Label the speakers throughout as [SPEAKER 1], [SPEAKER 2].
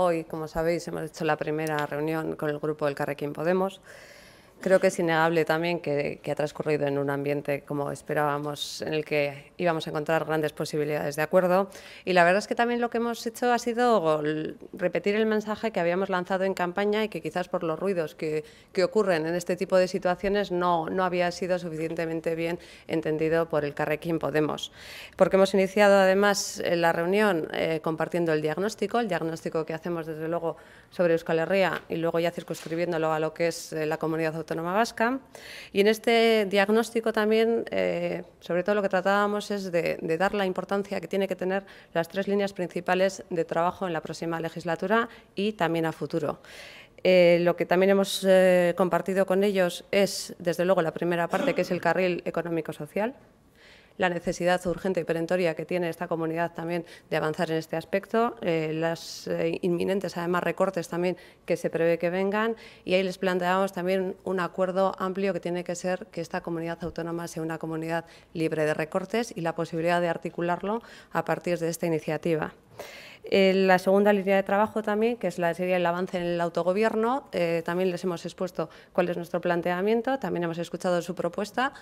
[SPEAKER 1] Hoy, como sabéis, hemos hecho la primera reunión con el grupo del Carrequín Podemos. Creo que es innegable también que, ha transcurrido en un ambiente como esperábamos, en el que íbamos a encontrar grandes posibilidades de acuerdo. Y la verdad es que también lo que hemos hecho ha sido repetir el mensaje que habíamos lanzado en campaña y que quizás por los ruidos que, que ocurren en este tipo de situaciones no, no había sido suficientemente bien entendido por el Carrequín Podemos. Porque hemos iniciado además la reunión eh, compartiendo el diagnóstico, el diagnóstico que hacemos desde luego sobre Euskal Herria y luego ya circunscribiéndolo a lo que es eh, la comunidad autónoma Autónoma Vasca. Y en este diagnóstico también, eh, sobre todo lo que tratábamos es de, dar la importancia que tiene que tener las tres líneas principales de trabajo en la próxima legislatura y también a futuro. Eh, lo que también hemos eh, compartido con ellos es, desde luego, la primera parte, que es el carril económico-social, la necesidad urgente y perentoria que tiene esta comunidad también de avanzar en este aspecto, eh, las eh, inminentes además recortes también que se prevé que vengan y ahí les planteamos también un acuerdo amplio que tiene que ser que esta comunidad autónoma sea una comunidad libre de recortes y la posibilidad de articularlo a partir de esta iniciativa. Eh, la segunda línea de trabajo también, que es la, sería el avance en el autogobierno, eh, también les hemos expuesto cuál es nuestro planteamiento, también hemos escuchado su propuesta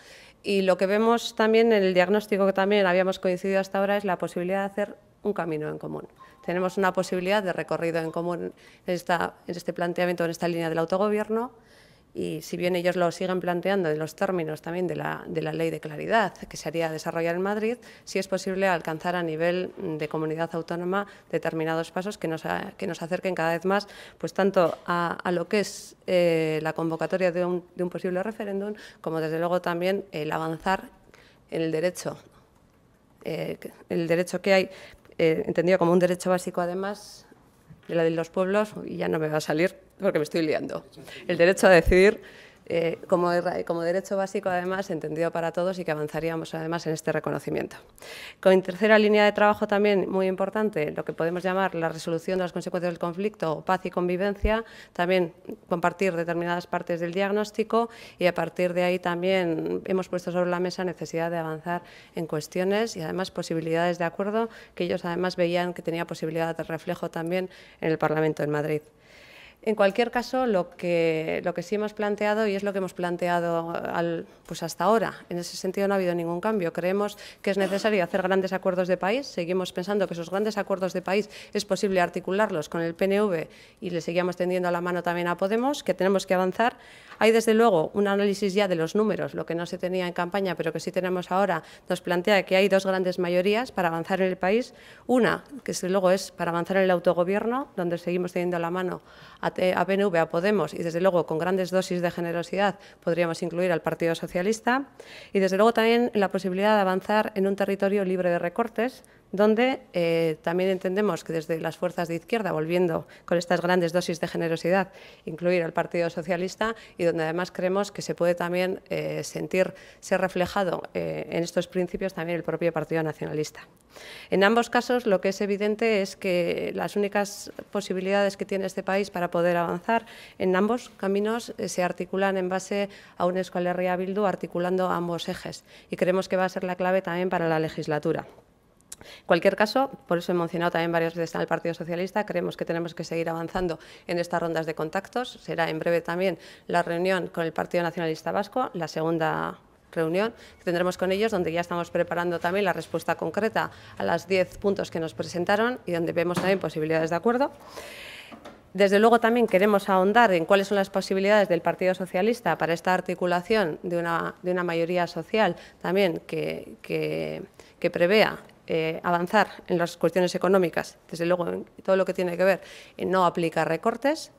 [SPEAKER 1] y lo que vemos también en el diagnóstico que también habíamos coincidido hasta ahora es la posibilidad de hacer un camino en común. Tenemos una posibilidad de recorrido en común en este planteamiento, en esta línea del autogobierno y si bien ellos lo siguen planteando en los términos también de la, ley de claridad que se haría desarrollar en Madrid, si es posible alcanzar a nivel de comunidad autónoma determinados pasos que nos, que nos acerquen cada vez más pues tanto a, lo que es eh, la convocatoria de un, de un posible referéndum como desde luego también el avanzar en el derecho. Eh, el derecho que hay, eh, entendido como un derecho básico además, de la de los pueblos, y ya no me va a salir porque me estoy liando. El derecho a decidir eh, como, derecho básico, además, entendido para todos y que avanzaríamos, además, en este reconocimiento. Con tercera línea de trabajo también muy importante, lo que podemos llamar la resolución de las consecuencias del conflicto, paz y convivencia, también compartir determinadas partes del diagnóstico y a partir de ahí también hemos puesto sobre la mesa necesidad de avanzar en cuestiones y, además, posibilidades de acuerdo que ellos, además, veían que tenía posibilidad de reflejo también en el Parlamento en Madrid. En cualquier caso, lo que, sí hemos planteado y es lo que hemos planteado pues hasta ahora, en ese sentido no ha habido ningún cambio. Creemos que es necesario hacer grandes acuerdos de país, seguimos pensando que esos grandes acuerdos de país es posible articularlos con el PNV y le seguíamos tendiendo la mano también a Podemos, que tenemos que avanzar. Hay desde luego un análisis ya de los números, lo que no se tenía en campaña, pero que sí tenemos ahora, nos plantea que hay dos grandes mayorías para avanzar en el país. Una, que desde luego es para avanzar en el autogobierno, donde seguimos teniendo la mano a eh, a PNV, a Podemos y desde luego con grandes dosis de generosidad podríamos incluir al Partido Socialista y desde luego también la posibilidad de avanzar en un territorio libre de recortes, donde eh, también entendemos que desde las fuerzas de izquierda, volviendo con estas grandes dosis de generosidad, incluir al Partido Socialista y donde además creemos que se puede también eh, sentir, ser reflejado eh, en estos principios también el propio Partido Nacionalista. En ambos casos lo que es evidente es que las únicas posibilidades que tiene este país para poder avanzar en ambos caminos se articulan en base a un Herria Bildu articulando ambos ejes y creemos que va a ser la clave también para la legislatura. En cualquier caso, por eso he mencionado también varias veces al Partido Socialista, creemos que tenemos que seguir avanzando en estas rondas de contactos. Será en breve también la reunión con el Partido Nacionalista Vasco, la segunda reunión que tendremos con ellos, donde ya estamos preparando también la respuesta concreta a los diez puntos que nos presentaron y donde vemos también posibilidades de acuerdo. Desde luego también queremos ahondar en cuáles son las posibilidades del Partido Socialista para esta articulación de una, mayoría social también que, que, que prevea eh, avanzar en las cuestiones económicas, desde luego en todo lo que tiene que ver en no aplicar recortes.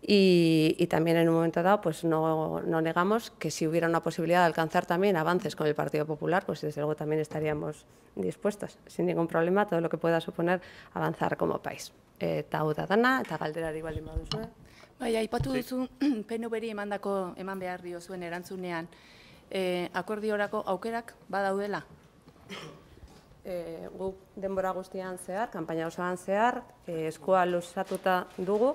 [SPEAKER 1] Y, también en un momento dado, pues no, negamos que si hubiera una posibilidad de alcanzar también avances con el Partido Popular, pues desde luego también estaríamos dispuestos sin ningún problema, todo lo que pueda suponer avanzar como país. Eta eh, dana, eta galdera baldin baduzu. Eh? Bai, aipatu duzu emandako eman behar aukerak badaudela? Eh, guk denbora guztian zehar, kanpaina osoan zehar, eh, eskoa luzatuta dugu,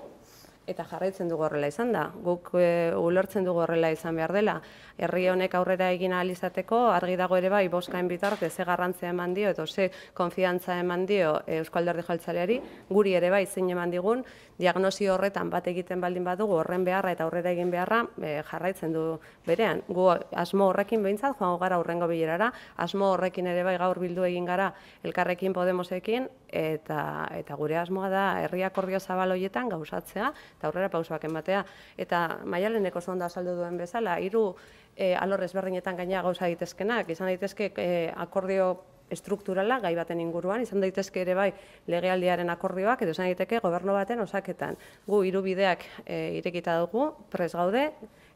[SPEAKER 1] eta jarraitzen dugu horrela izan da. Guk eh, ulertzen dugu horrela izan behar dela. Herri honek aurrera egin ahal izateko argi dago ere bai boskain bitarte ze garrantzia eman dio eta ze konfiantza eman dio eh, Euskalderdi Jaltzaleari, guri ere bai zein eman digun diagnosi horretan bat egiten baldin badugu horren beharra eta aurrera egin beharra eh, jarraitzen du berean. Gu asmo horrekin beintzat joango gara aurrengo bilerara, asmo horrekin ere bai gaur bildu egin gara elkarrekin Podemosekin eta eta gure asmoa da herriakordio zabal hoietan gauzatzea eta aurrera pausoak ematea. Eta maialeneko zonda azaldu duen bezala, iru eh, alorrez berdinetan gaina gauza egitezkenak, izan daitezke eh, akordio estrukturala gai baten inguruan, izan daitezke ere bai legealdiaren akordioak, edo izan daiteke goberno baten osaketan. Gu iru bideak eh, irekita dugu, pres gaude,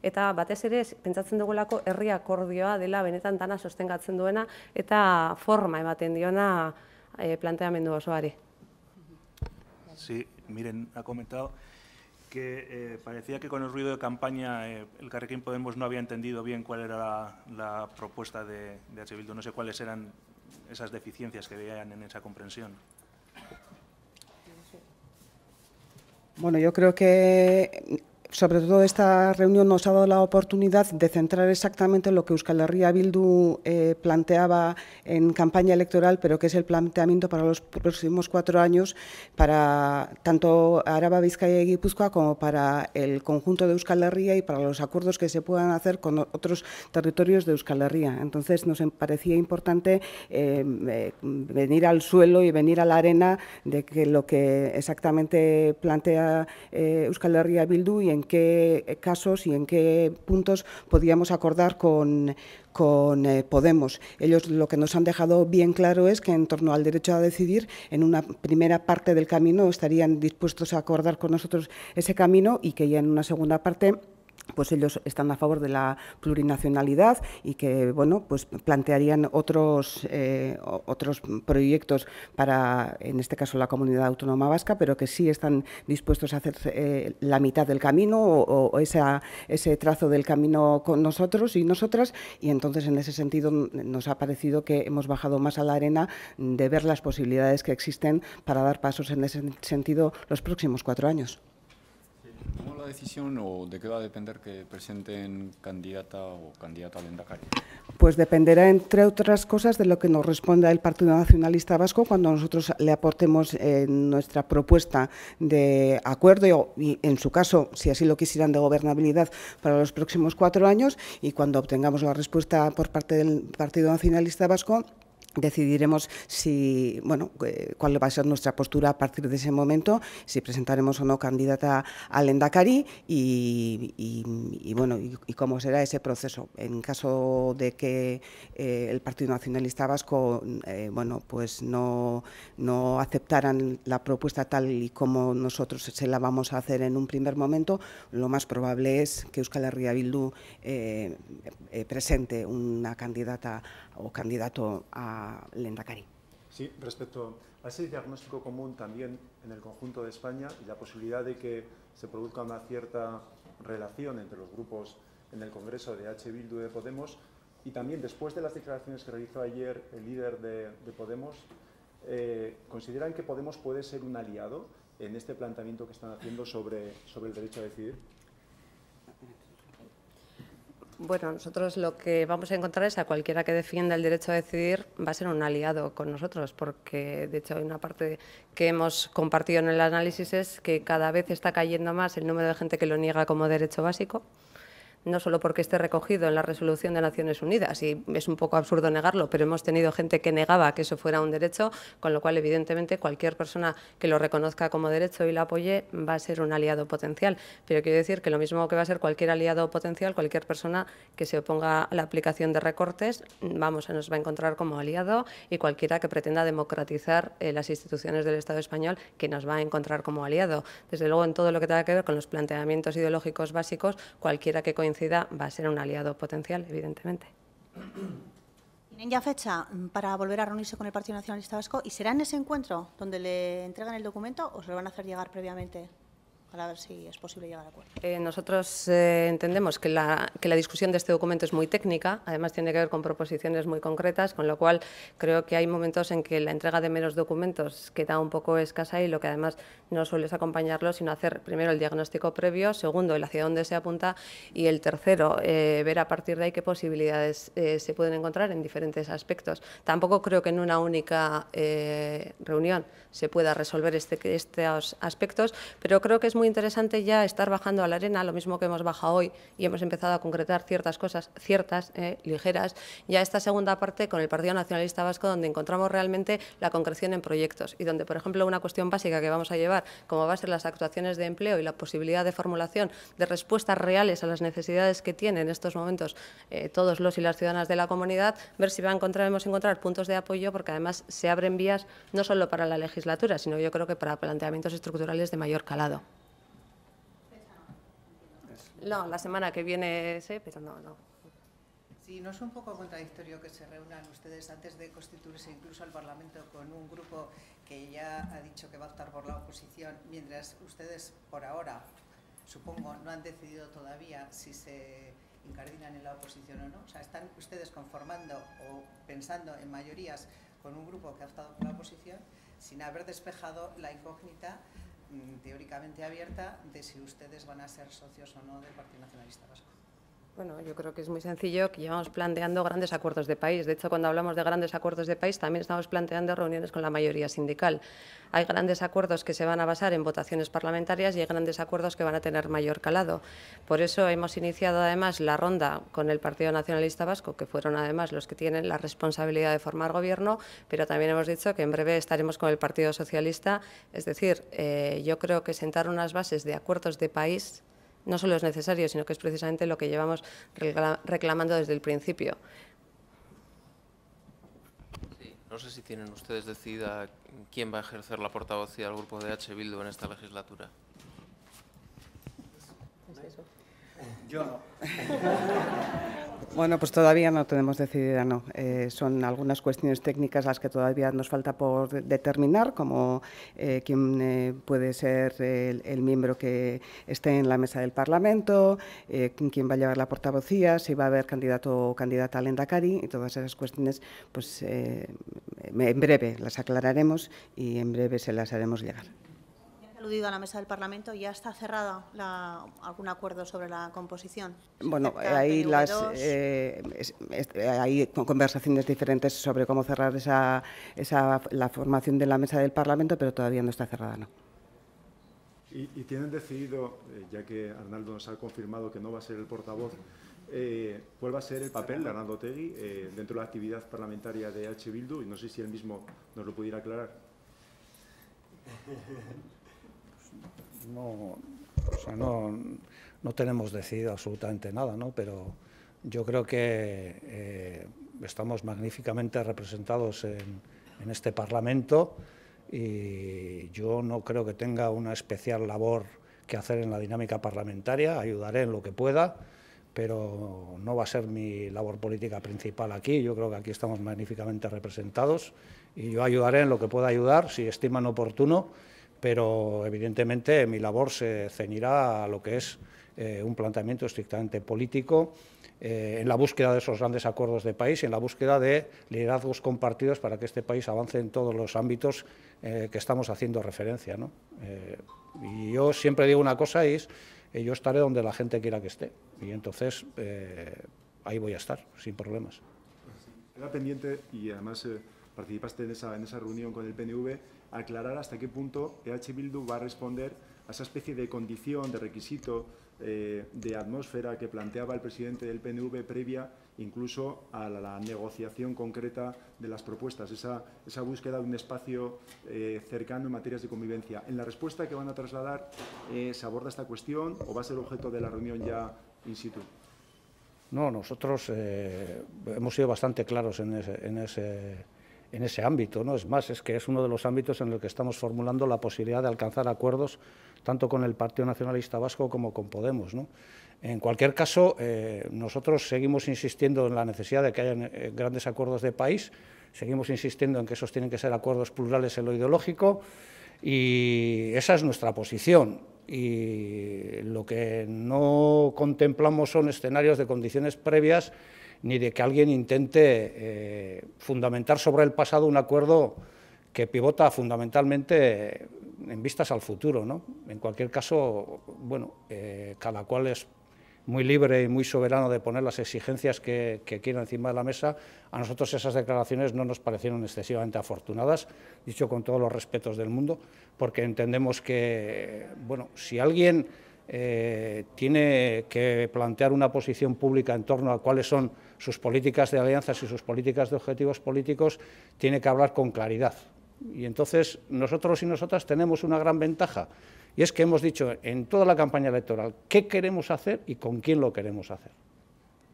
[SPEAKER 1] eta batez ere pentsatzen dugulako herri akordioa dela benetan dana sostengatzen duena eta forma ematen diona planteamendu osoari.
[SPEAKER 2] Sí, miren, ha comentado... que eh, parecía que con el ruido de campaña eh, el Carrequín Podemos no había entendido bien cuál era la, propuesta de, de H. No sé cuáles eran esas deficiencias que veían en esa comprensión.
[SPEAKER 3] Bueno, yo creo que sobre todo esta reunión nos ha dado la oportunidad de centrar exactamente lo que Euskal Herria Bildu eh, planteaba en campaña electoral, pero que es el planteamiento para los próximos cuatro años para tanto Araba, Vizcaya y Guipúzcoa como para el conjunto de Euskal Herria y para los acuerdos que se puedan hacer con otros territorios de Euskal Herria. Entonces nos parecía importante eh, eh, venir al suelo y venir a la arena de que lo que exactamente plantea Euskal Herria Bildu y en qué casos y en qué puntos podíamos acordar con, con eh, Podemos. Ellos lo que nos han dejado bien claro es que en torno al derecho a decidir, en una primera parte del camino estarían dispuestos a acordar con nosotros ese camino y que ya en una segunda parte pues ellos están a favor de la plurinacionalidad y que bueno pues plantearían otros eh, otros proyectos para en este caso la comunidad autónoma vasca pero que sí están dispuestos a hacer eh, la mitad del camino o, ese trazo del camino con nosotros y nosotras y entonces en ese sentido nos ha parecido que hemos bajado más a la arena de ver las posibilidades que existen para dar pasos en ese sentido los próximos cuatro años.
[SPEAKER 2] ¿Cómo la decisión o de qué va a depender que presenten candidata o candidata al
[SPEAKER 3] Pues dependerá, entre otras cosas, de lo que nos responda el Partido Nacionalista Vasco cuando nosotros le aportemos eh, nuestra propuesta de acuerdo, y en su caso, si así lo quisieran, de gobernabilidad para los próximos cuatro años, y cuando obtengamos la respuesta por parte del Partido Nacionalista Vasco, decidiremos si, bueno, eh, cuál va a ser nuestra postura a partir de ese momento, si presentaremos o no candidata al Endacari y, bueno, y, cómo será ese proceso. En caso de que eh, el Partido Nacionalista Vasco, eh, bueno, pues no, no aceptaran la propuesta tal y como nosotros se la vamos a hacer en un primer momento, lo más probable es que Euskal Herria Bildu presente una candidata o candidato a
[SPEAKER 2] Sí, respecto a ese diagnóstico común también en el conjunto de España y la posibilidad de que se produzca una cierta relación entre los grupos en el Congreso de H. Bildu de Podemos y también después de las declaraciones que realizó ayer el líder de, Podemos, eh, ¿consideran que Podemos puede ser un aliado en este planteamiento que están haciendo sobre, sobre el derecho a decidir?
[SPEAKER 1] Bueno, nosotros lo que vamos a encontrar es a cualquiera que defienda el derecho a decidir va a ser un aliado con nosotros, porque de hecho hay una parte que hemos compartido en el análisis es que cada vez está cayendo más el número de gente que lo niega como derecho básico no solo porque esté recogido en la resolución de Naciones Unidas, y es un poco absurdo negarlo, pero hemos tenido gente que negaba que eso fuera un derecho, con lo cual evidentemente cualquier persona que lo reconozca como derecho y lo apoye va a ser un aliado potencial. Pero quiero decir que lo mismo que va a ser cualquier aliado potencial, cualquier persona que se oponga a la aplicación de recortes, vamos, se nos va a encontrar como aliado y cualquiera que pretenda democratizar eh, las instituciones del Estado español, que nos va a encontrar como aliado. Desde luego en todo lo que tenga que ver con los planteamientos ideológicos básicos, cualquiera que va a ser un aliado potencial, evidentemente.
[SPEAKER 3] ¿Tienen ya fecha mm, para volver a reunirse
[SPEAKER 1] con el Partido Nacionalista Vasco? ¿Y será en ese encuentro donde le entregan el documento o se lo van a hacer llegar previamente?
[SPEAKER 3] para ver si es posible llegar a acuerdo.
[SPEAKER 1] Eh, nosotros eh, entendemos que la, que la, discusión de este documento es muy técnica, además tiene que ver con proposiciones muy concretas, con lo cual creo que hay momentos en que la entrega de meros documentos queda un poco escasa y lo que además no suele es acompañarlo, sino hacer primero el diagnóstico previo, segundo el hacia dónde se apunta y el tercero eh, ver a partir de ahí qué posibilidades se pueden encontrar en diferentes aspectos. Tampoco creo que en una única reunión se pueda resolver este, estos aspectos, pero creo que es muy interesante ya estar bajando a la arena, lo mismo que hemos bajado hoy y hemos empezado a concretar ciertas cosas, ciertas, eh, ligeras, ya esta segunda parte con el Partido Nacionalista Vasco, donde encontramos realmente la concreción en proyectos y donde, por ejemplo, una cuestión básica que vamos a llevar, como va a ser las actuaciones de empleo y la posibilidad de formulación de respuestas reales a las necesidades que tienen en estos momentos eh, todos los y las ciudadanas de la comunidad, ver si va vamos a encontrar puntos de apoyo, porque además se abren vías no solo para la legislatura, sino yo creo que para planteamientos estructurales de mayor calado. No, la semana que viene sí, pero no, no.
[SPEAKER 3] Sí, ¿no es un poco contradictorio que se reúnan ustedes antes de constituirse incluso al Parlamento con un grupo que ya ha dicho que va a optar por la oposición, mientras ustedes por ahora, supongo, no han decidido todavía si se incardinan en la oposición o no? O sea, ¿están ustedes conformando o pensando en mayorías con un grupo que ha optado por la oposición sin haber despejado la incógnita Mm, teóricamente abierta de si ustedes van a ser socios o no del Partido Nacionalista Vasco.
[SPEAKER 1] Bueno, yo creo que es muy sencillo que llevamos planteando grandes acuerdos de país. De hecho, cuando hablamos de grandes acuerdos de país, también estamos planteando reuniones con la mayoría sindical. Hay grandes acuerdos que se van a basar en votaciones parlamentarias y hay grandes acuerdos que van a tener mayor calado. Por eso hemos iniciado además la ronda con el Partido Nacionalista Vasco, que fueron además los que tienen la responsabilidad de formar gobierno, pero también hemos dicho que en breve estaremos con el Partido Socialista. Es decir, eh, yo creo que sentar unas bases de acuerdos de país no solo es necesario, sino que es precisamente lo que llevamos reclamando desde el principio.
[SPEAKER 2] No sé
[SPEAKER 4] si tienen ustedes decidida quién va a ejercer la portavocía del grupo de H. Bildu en esta legislatura.
[SPEAKER 3] Pues Yo no. Bueno, pues todavía no tenemos decidida, no. Eh, son algunas cuestiones técnicas las que todavía nos falta por determinar, como eh, quién eh, puede ser el, miembro que esté en la mesa del Parlamento, quién va a llevar la portavocía, si va a haber candidato o candidata al Endacari, y todas esas cuestiones, pues en breve las aclararemos y en breve se las haremos llegar
[SPEAKER 1] aludido a la mesa del Parlamento, ¿ya está cerrada la, algún acuerdo sobre la composición?
[SPEAKER 3] Bueno, hay, las, eh, eh, hay conversaciones diferentes sobre cómo cerrar esa, esa, la formación de la mesa del Parlamento, pero todavía no está cerrada, ¿no?
[SPEAKER 2] Y, y tienen decidido, eh, ya que Arnaldo nos ha confirmado que no va a ser el portavoz, eh, cuál va a ser el papel de Arnaldo Tegui eh, dentro de la actividad parlamentaria de H. Bildu y no sé si él mismo nos lo pudiera aclarar.
[SPEAKER 4] no, tenemos decidido absolutamente nada, ¿no? pero yo creo que eh, estamos magníficamente representados en, en, este Parlamento y yo no creo que tenga una especial labor que hacer en la dinámica parlamentaria, ayudaré en lo que pueda, pero no va a ser mi labor política principal aquí, yo creo que aquí estamos magníficamente representados y yo ayudaré en lo que pueda ayudar, si estiman oportuno, pero evidentemente mi labor se ceñirá a lo que es eh, un planteamiento estrictamente político eh, en la búsqueda de esos grandes acuerdos de país y en la búsqueda de liderazgos compartidos para que este país avance en todos los ámbitos eh, que estamos haciendo referencia. ¿no? y yo siempre digo una cosa y es, yo estaré donde la gente quiera que esté y entonces ahí voy a estar, sin problemas.
[SPEAKER 2] Era pendiente y además participaste en esa reunión con el PNV aclarar hasta qué punto EH Bildu va a responder a esa especie de condición, de requisito, eh, de atmósfera que planteaba el presidente del PNV previa incluso a la negociación concreta de las propuestas, esa, búsqueda de un espacio eh, cercano en materias de convivencia. En la respuesta que van a trasladar, eh, ¿se aborda esta cuestión o va a ser objeto de la reunión ya in situ?
[SPEAKER 4] No, nosotros hemos sido bastante claros en ese en ese ámbito. ¿no? Es más, es que es uno de los ámbitos en los que estamos formulando la posibilidad de alcanzar acuerdos tanto con el Partido Nacionalista Vasco como con Podemos. ¿no? En cualquier caso, eh, nosotros seguimos insistiendo en la necesidad de que haya eh, grandes acuerdos de país, seguimos insistiendo en que esos tienen que ser acuerdos plurales en lo ideológico y esa es nuestra posición. Y lo que no contemplamos son escenarios de condiciones previas ni de que alguien intente eh, fundamentar sobre el pasado un acuerdo que pivota fundamentalmente en vistas al futuro. ¿no? En cualquier caso, bueno, eh, cada cual es muy libre y muy soberano de poner las exigencias que, que, quiera encima de la mesa. A nosotros esas declaraciones no nos parecieron excesivamente afortunadas, dicho con todos los respetos del mundo, porque entendemos que, bueno, si alguien eh, tiene que plantear una posición pública en torno a cuáles son sus políticas de alianzas y sus políticas de objetivos políticos, tiene que hablar con claridad. Y entonces nosotros y nosotras tenemos una gran ventaja, y es que hemos dicho en toda la campaña electoral qué queremos hacer y con quién lo queremos hacer.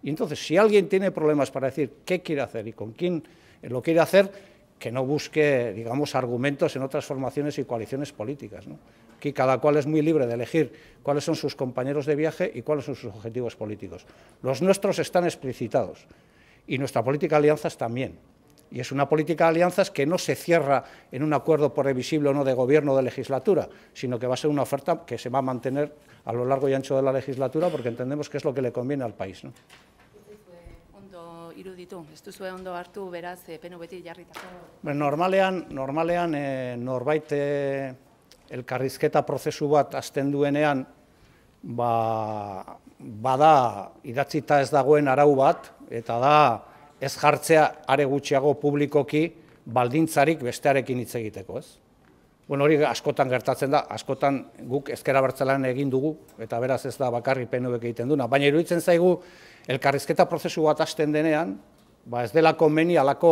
[SPEAKER 4] Y entonces, si alguien tiene problemas para decir qué quiere hacer y con quién lo quiere hacer, que no busque, digamos, argumentos en otras formaciones y coaliciones políticas. ¿no? cada cual es muy libre de elegir cuáles son sus compañeros de viaje y cuáles son sus objetivos políticos. Los nuestros están explicitados y nuestra política de alianzas también. Y es una política de alianzas que no se cierra en un acuerdo por revisible o no de gobierno o de legislatura, sino que va a ser una oferta que se va a mantener a lo largo y ancho de la legislatura porque entendemos que es lo que le conviene al país. ¿no? elkarrizketa prozesu bat azten duenean, ba, bada idatzita ez dagoen arau bat, eta da ez jartzea are gutxiago publikoki baldintzarik bestearekin hitz egiteko, ez? Bueno, hori askotan gertatzen da, askotan guk ezkera bertzelan egin dugu, eta beraz ez da bakarri penuek egiten duna. Baina iruditzen zaigu, elkarrizketa prozesu bat hasten denean, ba ez delako meni, alako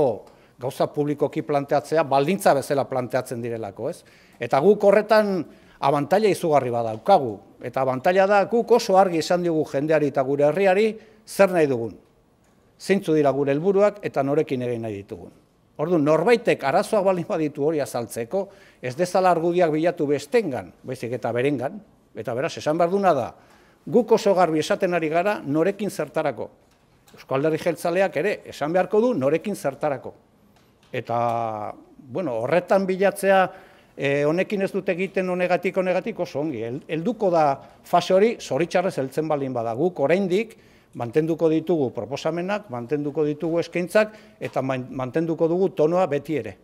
[SPEAKER 4] gauza publikoki planteatzea, baldintza bezala planteatzen direlako, ez? Eta guk horretan abantaila izugarri ukagu, eta abantaila da guk oso argi esan diogu jendeari eta gure herriari zer nahi dugun. Zintzu dira gure helburuak eta norekin egin nahi ditugun. Ordu norbaitek arazoak baldin baditu hori azaltzeko, ez dezala argudiak bilatu bestengan, baizik eta berengan, eta beraz, esan behar duna da, guk oso garbi esaten ari gara norekin zertarako. Euskal Herri Jeltzaleak ere, esan beharko du norekin zertarako. Eta, bueno, horretan bilatzea, eh, honekin ez dut egiten honegatik honegatik oso ongi. Helduko da fase hori, zoritxarrez heltzen balin bada. Guk oraindik mantenduko ditugu proposamenak, mantenduko ditugu eskaintzak, eta mantenduko dugu tonoa beti ere.